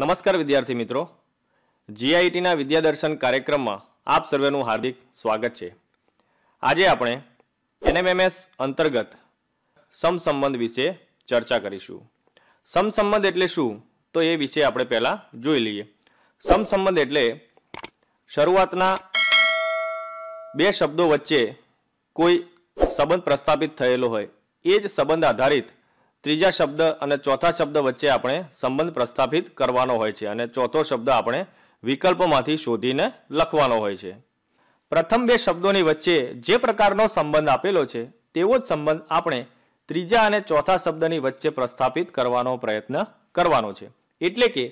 નમસ્કાર વિદ્યાર્થી મિત્રો જીઆઈટીના વિદ્યાદર્શન કાર્યક્રમમાં આપ સર્વેનું હાર્દિક સ્વાગત છે આજે આપણે એનએમએમએસ અંતર્ગત સમસંબંધ વિશે ચર્ચા કરીશું સમસંબંધ એટલે શું તો એ વિશે આપણે પહેલાં જોઈ લઈએ સમસંબંધ એટલે શરૂઆતના બે શબ્દો વચ્ચે કોઈ સંબંધ પ્રસ્થાપિત થયેલો હોય એ જ સંબંધ આધારિત ત્રીજા શબ્દ અને ચોથા શબ્દ વચ્ચે આપણે સંબંધ પ્રસ્થાપિત કરવાનો હોય છે અને ચોથો શબ્દ આપણે વિકલ્પમાંથી શોધીને લખવાનો હોય છે પ્રથમ બે શબ્દોની વચ્ચે જે પ્રકારનો સંબંધ આપેલો છે તેવો જ સંબંધ આપણે ત્રીજા અને ચોથા શબ્દની વચ્ચે પ્રસ્થાપિત કરવાનો પ્રયત્ન કરવાનો છે એટલે કે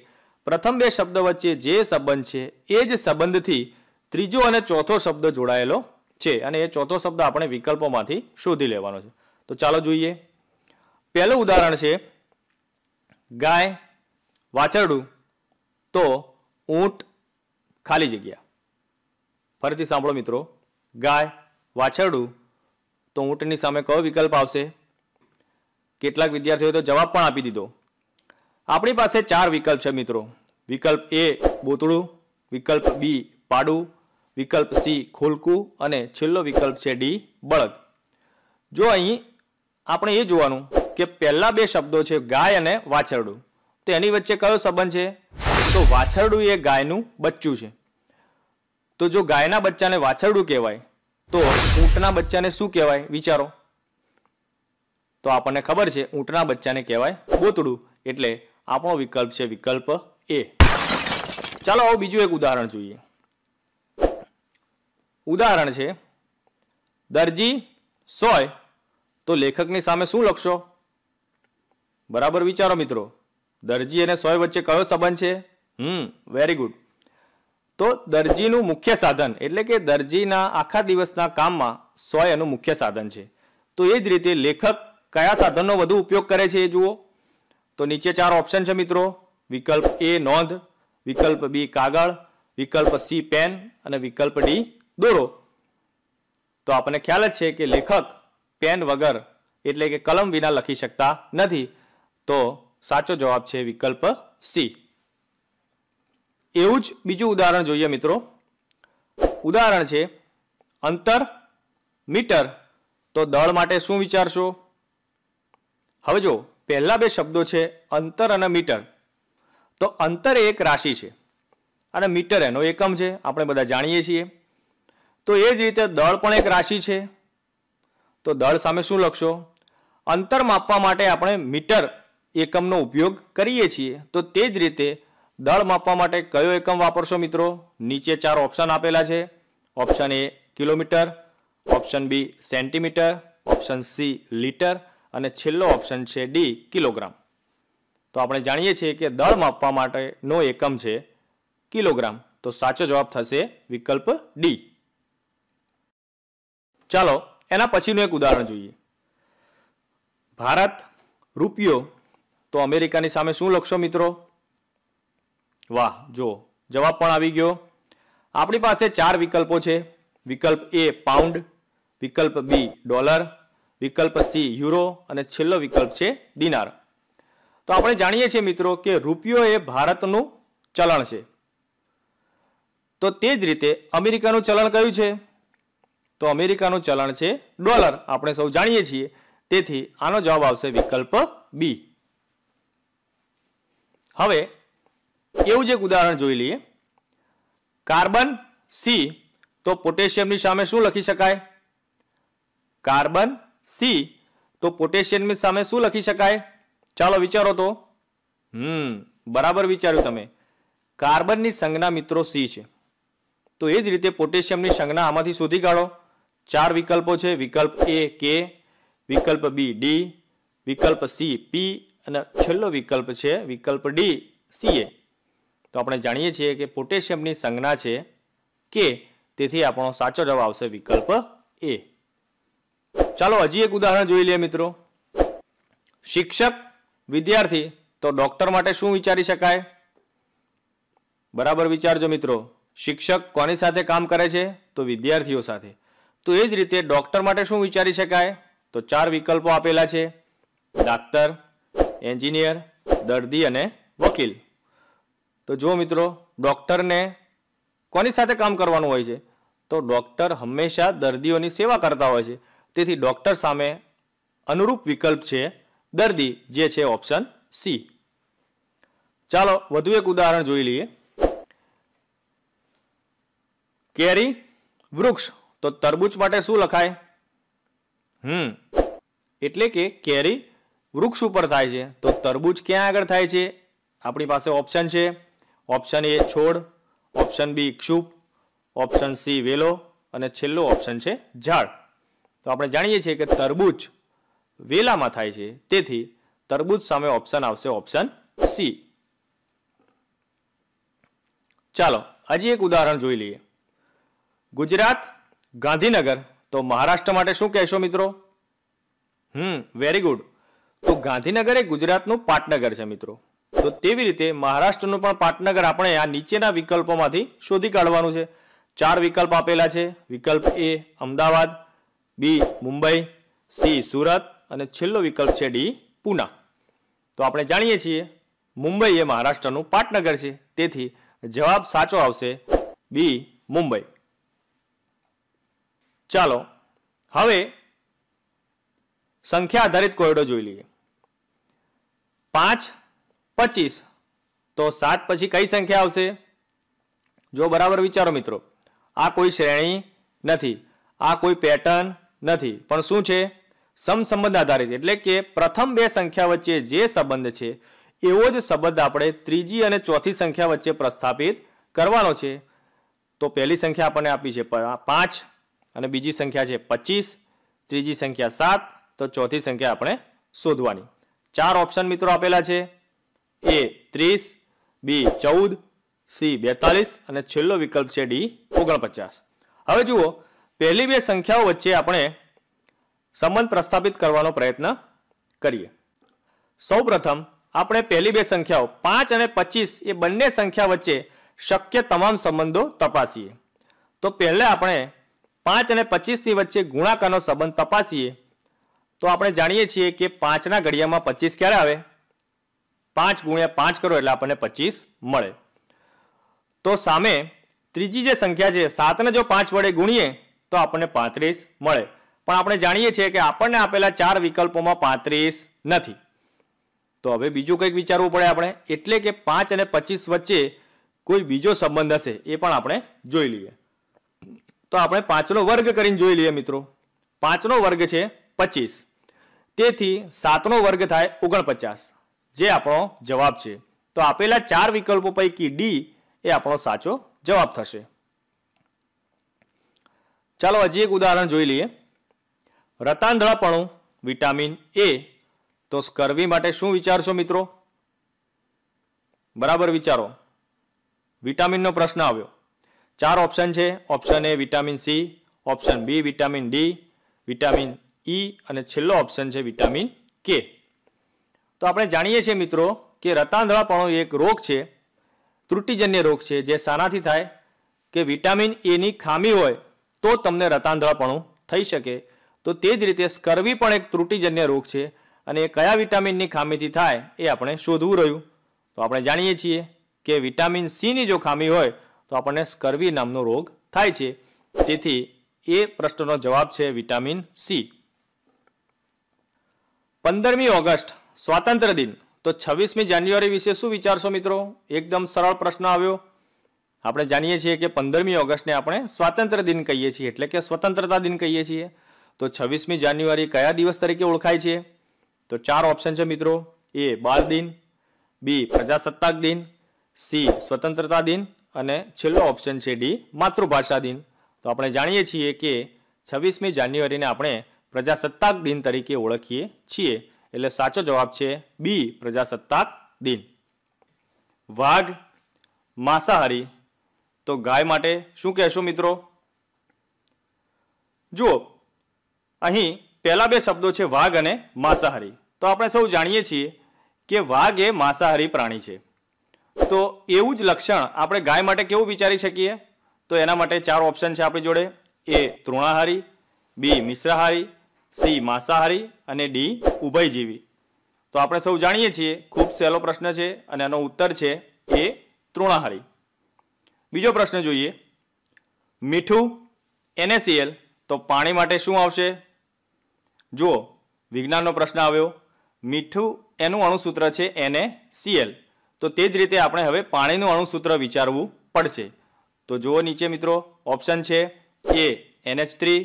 પ્રથમ બે શબ્દ વચ્ચે જે સંબંધ છે એ જ સંબંધથી ત્રીજો અને ચોથો શબ્દ જોડાયેલો છે અને એ ચોથો શબ્દ આપણે વિકલ્પોમાંથી શોધી લેવાનો છે તો ચાલો જોઈએ પહેલું ઉદાહરણ છે ગાય વાછરડું તો ઊંટ ખાલી જગ્યા ફરીથી સાંભળો મિત્રો ગાય વાછરડું તો ઊંટની સામે કયો વિકલ્પ આવશે કેટલાક વિદ્યાર્થીઓએ તો જવાબ પણ આપી દીધો આપણી પાસે ચાર વિકલ્પ છે મિત્રો વિકલ્પ એ બોતળું વિકલ્પ બી પાડું વિકલ્પ સી ખોલકું અને છેલ્લો વિકલ્પ છે ડી બળદ જો અહીં આપણે એ જોવાનું કે પહેલા બે શબ્દો છે ગાય અને વાછરડું તો એની વચ્ચે કયો સંબંધ છે તો વાછરડું એ ગાયનું બચ્ચું છે તો જો ગાયના બચ્ચાને વાછરડું કહેવાય તો ઊંટના બચ્ચાને શું કહેવાય વિચારો તો આપણને ખબર છે ઊંટના બચ્ચાને કહેવાય ગોતડું એટલે આપણો વિકલ્પ છે વિકલ્પ એ ચાલો આવું બીજું એક ઉદાહરણ જોઈએ ઉદાહરણ છે દરજી સોય તો લેખકની સામે શું લખશો બરાબર વિચારો મિત્રો દરજી અને સોય વચ્ચે કયો સંબંધ છે હમ વેરી ગુડ તો દરજીનું મુખ્ય સાધન એટલે કે દરજીના આખા દિવસના કામમાં સોય એનું મુખ્ય સાધન છે તો એ જ રીતે લેખક કયા સાધનનો વધુ ઉપયોગ કરે છે એ જુઓ તો નીચે ચાર ઓપ્શન છે મિત્રો વિકલ્પ એ નોંધ વિકલ્પ બી કાગળ વિકલ્પ સી પેન અને વિકલ્પ ડી દોરો તો આપણને ખ્યાલ જ છે કે લેખક પેન વગર એટલે કે કલમ વિના લખી શકતા નથી તો સાચો જવાબ છે વિકલ્પ સી એવું જ બીજું ઉદાહરણ જોઈએ મિત્રો ઉદાહરણ છે અંતર મીટર તો દળ માટે શું વિચારશો હવે જો પહેલા બે શબ્દો છે અંતર અને મીટર તો અંતર એક રાશિ છે અને મીટર એનો એકમ છે આપણે બધા જાણીએ છીએ તો એ જ રીતે દળ પણ એક રાશિ છે તો દળ સામે શું લખશો અંતર માપવા માટે આપણે મીટર એકમનો ઉપયોગ કરીએ છીએ તો તે જ રીતે દળ માપવા માટે કયો એકમ વાપરશો મિત્રો નીચે ચાર ઓપ્શન આપેલા છે option A kilometre option B centimetre option C litre અને છેલ્લો ઓપ્શન છે ડી કિલોગ્રામ તો આપણે જાણીએ છીએ કે દળ માપવા માટેનો એકમ છે કિલોગ્રામ તો સાચો જવાબ થશે વિકલ્પ ડી ચાલો એના પછીનું એક ઉદાહરણ જોઈએ ભારત રૂપિયો તો અમેરિકાની સામે શું લખશો મિત્રો વાહ જો જવાબ પણ આવી ગયો આપણી પાસે ચાર વિકલ્પો છે વિકલ્પ એ પાઉન્ડ વિકલ્પ બી ડોલર વિકલ્પ સી યુરો અને છેલ્લો વિકલ્પ છે દિનાર તો આપણે જાણીએ છીએ મિત્રો કે રૂપિયો એ ભારતનું ચલણ છે તો તે જ રીતે અમેરિકાનું ચલણ કયું છે તો અમેરિકાનું ચલણ છે ડોલર આપણે સૌ જાણીએ છીએ તેથી આનો જવાબ આવશે વિકલ્પ બી હવે એવું જ એક ઉદાહરણ જોઈ લઈએ કાર્બન સી તો પોટેશિયમની સામે શું લખી શકાય કાર્બન સી તો પોટેશિયમની સામે શું લખી શકાય ચાલો વિચારો તો હમ બરાબર વિચાર્યું તમે કાર્બનની સંજ્ઞા મિત્રો સી છે તો એ જ રીતે પોટેશિયમની સંજ્ઞા આમાંથી શોધી કાઢો ચાર વિકલ્પો છે વિકલ્પ એ કે વિકલ્પ બી ડી વિકલ્પ સી પી અને છેલ્લો વિકલ્પ છે વિકલ્પ ડી સીએ તો આપણે જાણીએ છીએ કે પોટેશિયમની સંજ્ઞા છે કે તેથી આપણો સાચો જવાબ આવશે વિકલ્પ એ ચાલો હજી એક ઉદાહરણ જોઈ લઈએ મિત્રો શિક્ષક વિદ્યાર્થી તો ડોક્ટર માટે શું વિચારી શકાય બરાબર વિચારજો મિત્રો શિક્ષક કોની સાથે કામ કરે છે તો વિદ્યાર્થીઓ સાથે તો એ જ રીતે ડોક્ટર માટે શું વિચારી શકાય તો ચાર વિકલ્પો આપેલા છે ડાક્ટર એન્જિનિયર દર્દી અને વકીલ તો જો મિત્રો ડૉક્ટરને કોની સાથે કામ કરવાનું હોય છે તો ડૉક્ટર હંમેશા દર્દીઓની સેવા કરતા હોય છે તેથી ડૉક્ટર સામે અનુરૂપ વિકલ્પ છે દર્દી જે છે ઓપ્શન સી ચાલો વધુ એક ઉદાહરણ જોઈ લઈએ કેરી વૃક્ષ તો તરબૂચ માટે શું લખાય હમ એટલે કે કેરી વૃક્ષ ઉપર થાય છે તો તરબૂચ ક્યાં આગળ થાય છે આપણી પાસે ઓપ્શન છે ઓપ્શન એ છોડ ઓપ્શન બી ક્ષુપ ઓપ્શન સી વેલો અને છેલ્લો ઓપ્શન છે ઝાડ તો આપણે જાણીએ છીએ કે તરબૂચ વેલામાં થાય છે તેથી તરબૂચ સામે ઓપ્શન આવશે ઓપ્શન સી ચાલો હજી એક ઉદાહરણ જોઈ લઈએ ગુજરાત ગાંધીનગર તો મહારાષ્ટ્ર માટે શું કહેશો મિત્રો હમ વેરી ગુડ તો ગાંધીનગર એ ગુજરાતનું પાટનગર છે મિત્રો તો તેવી રીતે મહારાષ્ટ્રનું પણ પાટનગર આપણે આ નીચેના વિકલ્પોમાંથી શોધી કાઢવાનું છે ચાર વિકલ્પ આપેલા છે વિકલ્પ A Ahmedabad B Mumbai C Surat અને છેલ્લો વિકલ્પ છે ડી પૂના તો આપણે જાણીએ છીએ મુંબઈ એ મહારાષ્ટ્રનું પાટનગર છે તેથી જવાબ સાચો આવશે બી મુંબઈ ચાલો હવે સંખ્યા આધારિત કોયડો જોઈ લઈએ પાંચ પચીસ તો સાત પછી કઈ સંખ્યા આવશે જો બરાબર વિચારો મિત્રો આ કોઈ શ્રેણી નથી આ કોઈ પેટર્ન નથી પણ શું છે સમસંબંધ આધારિત એટલે કે પ્રથમ બે સંખ્યા વચ્ચે જે સંબંધ છે એવો જ સંબંધ આપણે ત્રીજી અને ચોથી સંખ્યા વચ્ચે પ્રસ્થાપિત કરવાનો છે તો પહેલી સંખ્યા આપણને આપી છે પાંચ અને બીજી સંખ્યા છે પચીસ ત્રીજી સંખ્યા સાત તો ચોથી સંખ્યા આપણે શોધવાની ચાર ઓપ્શન મિત્રો આપેલા છે એ ત્રીસ બી ચૌદ સી બેતાલીસ અને છેલ્લો વિકલ્પ છે ડી ઓગણપચાસ હવે જુઓ પહેલી બે સંખ્યાઓ વચ્ચે આપણે સંબંધ પ્રસ્થાપિત કરવાનો પ્રયત્ન કરીએ સૌપ્રથમ આપણે પહેલી બે સંખ્યાઓ પાંચ અને પચીસ એ બંને સંખ્યા વચ્ચે શક્ય તમામ સંબંધો તપાસીએ તો પહેલાં આપણે પાંચ અને પચીસની વચ્ચે ગુણાકારનો સંબંધ તપાસીએ તો આપણે જાણીએ છીએ કે પાંચના ઘડિયામાં પચીસ ક્યારે આવે પાંચ ગુણ્યા પાંચ કરો એટલે આપણને પચીસ મળે તો સામે ત્રીજી જે સંખ્યા છે સાતને જો પાંચ વડે ગુણીએ તો આપણને પાંત્રીસ મળે પણ આપણે જાણીએ છીએ કે આપણને આપેલા ચાર વિકલ્પોમાં પાંત્રીસ નથી તો હવે બીજું કંઈક વિચારવું પડે આપણે એટલે કે પાંચ અને પચીસ વચ્ચે કોઈ બીજો સંબંધ હશે એ પણ આપણે જોઈ લઈએ તો આપણે પાંચનો વર્ગ કરીને જોઈ લઈએ મિત્રો પાંચનો વર્ગ છે પચીસ તેથી સાતનો વર્ગ થાય ઓગણપચાસ જે આપણો જવાબ છે તો આપેલા ચાર વિકલ્પો પૈકી ડી એ આપણો સાચો જવાબ થશે ચાલો હજી એક ઉદાહરણ જોઈ લઈએ રતાંધળાપણું વિટામિન એ તો સ્કર્વી માટે શું વિચારશો મિત્રો બરાબર વિચારો વિટામિનનો પ્રશ્ન આવ્યો ચાર ઓપ્શન છે option A vitamin C option B vitamin D vitamin E e અને છેલ્લો ઓપ્શન છે વિટામિન કે તો આપણે જાણીએ છીએ મિત્રો કે રતાંધળાપણો એક રોગ છે ત્રુટિજન્ય રોગ છે જે શાનાથી થાય કે વિટામિન એની ખામી હોય તો તમને રતાંધળાપણું થઈ શકે તો તે જ રીતે સ્કરવી પણ એક ત્રુટિજન્ય રોગ છે અને એ કયા વિટામિનની ખામીથી થાય એ આપણે શોધવું રહ્યું તો આપણે જાણીએ છીએ કે વિટામિન સીની જો ખામી હોય તો આપણને સ્કરવી નામનો રોગ થાય છે તેથી એ પ્રશ્નનો જવાબ છે વિટામિન સી પંદરમી ઓગસ્ટ સ્વાતંત્ર્ય દિન તો છવ્વીસમી જાન્યુઆરી વિશે શું વિચારશો મિત્રો એકદમ સરળ પ્રશ્ન આવ્યો આપણે જાણીએ છીએ કે પંદરમી ઓગસ્ટને આપણે સ્વાતંત્ર્ય દિન કહીએ છીએ એટલે કે સ્વતંત્રતા દિન કહીએ છીએ તો છવ્વીસમી જાન્યુઆરી કયા દિવસ તરીકે ઓળખાય છે તો ચાર ઓપ્શન છે મિત્રો એ બાળ દિન બી પ્રજાસત્તાક દિન સી સ્વતંત્રતા દિન અને છેલ્લો ઓપ્શન છે ડી માતૃભાષા દિન તો આપણે જાણીએ છીએ કે છવ્વીસમી જાન્યુઆરીને આપણે પ્રજાસત્તાક દિન તરીકે ઓળખીએ છીએ એટલે સાચો જવાબ છે બી પ્રજાસત્તાક દિન વાઘ માંસાહારી તો ગાય માટે શું કહેશો મિત્રો જુઓ અહીં પહેલા બે શબ્દો છે વાઘ અને માંસાહારી તો આપણે સૌ જાણીએ છીએ કે વાઘ એ માંસાહારી પ્રાણી છે તો એવું જ લક્ષણ આપણે ગાય માટે કેવું વિચારી શકીએ તો એના માટે ચાર ઓપ્શન છે આપણી જોડે એ તૃણાહારી બી મિશ્રાહારી સી માંસાહારી અને ડી ઉભયજીવી તો આપણે સૌ જાણીએ છીએ ખૂબ સહેલો પ્રશ્ન છે અને એનો ઉત્તર છે એ તૃણાહારી બીજો પ્રશ્ન જોઈએ મીઠું એનએસીએલ તો પાણી માટે શું આવશે જુઓ વિજ્ઞાનનો પ્રશ્ન આવ્યો મીઠું એનું અણુસૂત્ર છે એને સીએલ તો તે જ રીતે આપણે હવે પાણીનું અણુસૂત્ર વિચારવું પડશે તો જુઓ નીચે મિત્રો ઓપ્શન છે A NH three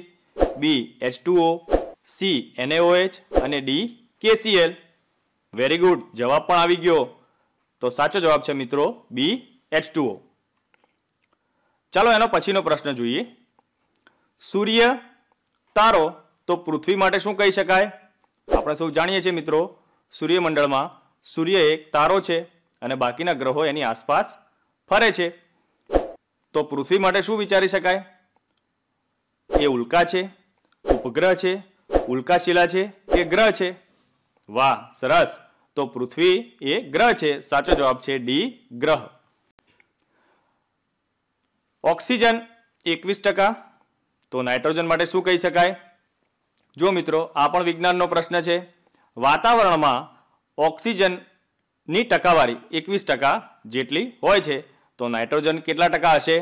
B H two O C NaOH અને ડી કેસીએલ વેરી ગુડ જવાબ પણ આવી ગયો તો સાચો જવાબ છે મિત્રો બી એચ ટુઓ ચાલો એનો પછીનો પ્રશ્ન જોઈએ સૂર્ય તારો તો પૃથ્વી માટે શું કહી શકાય આપણે સૌ જાણીએ છીએ મિત્રો સૂર્યમંડળમાં સૂર્ય એક તારો છે અને બાકીના ગ્રહો એની આસપાસ ફરે છે તો પૃથ્વી માટે શું વિચારી શકાય એ ઉલ્કા છે ઉપગ્રહ છે ઉલ્કાશિલા છે કે ગ્રહ છે વાહ સરસ તો પૃથ્વી એ ગ્રહ છે સાચો જવાબ છે ડી ગ્રહ ઓક્સિજન એકવીસ ટકા તો નાઇટ્રોજન માટે શું કહી શકાય જો મિત્રો આ પણ વિજ્ઞાનનો પ્રશ્ન છે વાતાવરણમાં ઓક્સિજનની ટકાવારી એકવીસ ટકા જેટલી હોય છે તો નાઇટ્રોજન કેટલા ટકા હશે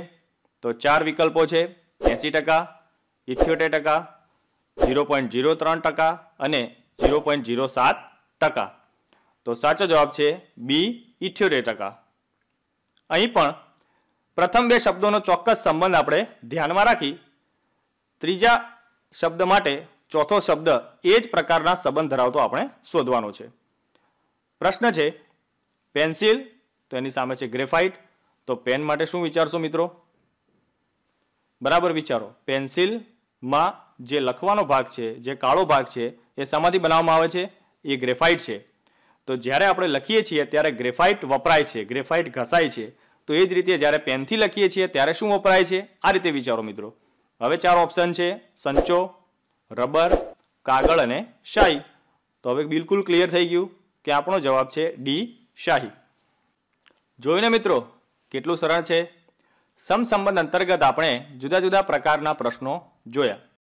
તો ચાર વિકલ્પો છે એંસી ટકા ઇથ્યોતેર ટકા ઝીરો પોઈન્ટ જીરો ત્રણ ટકા અને ઝીરો પોઈન્ટ ઝીરો સાત ટકા તો સાચો જવાબ છે બી ઇઠ્યોતેર ટકા અહીં પણ પ્રથમ બે શબ્દોનો ચોક્કસ સંબંધ આપણે ધ્યાનમાં રાખી ત્રીજા શબ્દ માટે ચોથો શબ્દ એ જ પ્રકારના સંબંધ ધરાવતો આપણે શોધવાનો છે પ્રશ્ન છે પેન્સિલ તો એની સામે છે ગ્રેફાઇટ તો પેન માટે શું વિચારશો મિત્રો બરાબર વિચારો પેન્સિલમાં જે લખવાનો ભાગ છે જે કાળો ભાગ છે એ સમાધિ બનાવવામાં આવે છે એ ગ્રેફાઇટ છે તો જ્યારે આપણે લખીએ છીએ ત્યારે ગ્રેફાઇટ વપરાય છે ગ્રેફાઇટ ઘસાય છે તો એ જ રીતે જ્યારે પેનથી લખીએ છીએ ત્યારે શું વપરાય છે આ રીતે વિચારો મિત્રો હવે ચાર ઓપ્શન છે સંચો રબર કાગળ અને શાહી તો હવે બિલકુલ ક્લિયર થઈ ગયું કે આપણો જવાબ છે ડી શાહી જોઈને મિત્રો કેટલું સરળ છે સમસંબંધ અંતર્ગત આપણે જુદા જુદા પ્રકારના પ્રશ્નો જોયા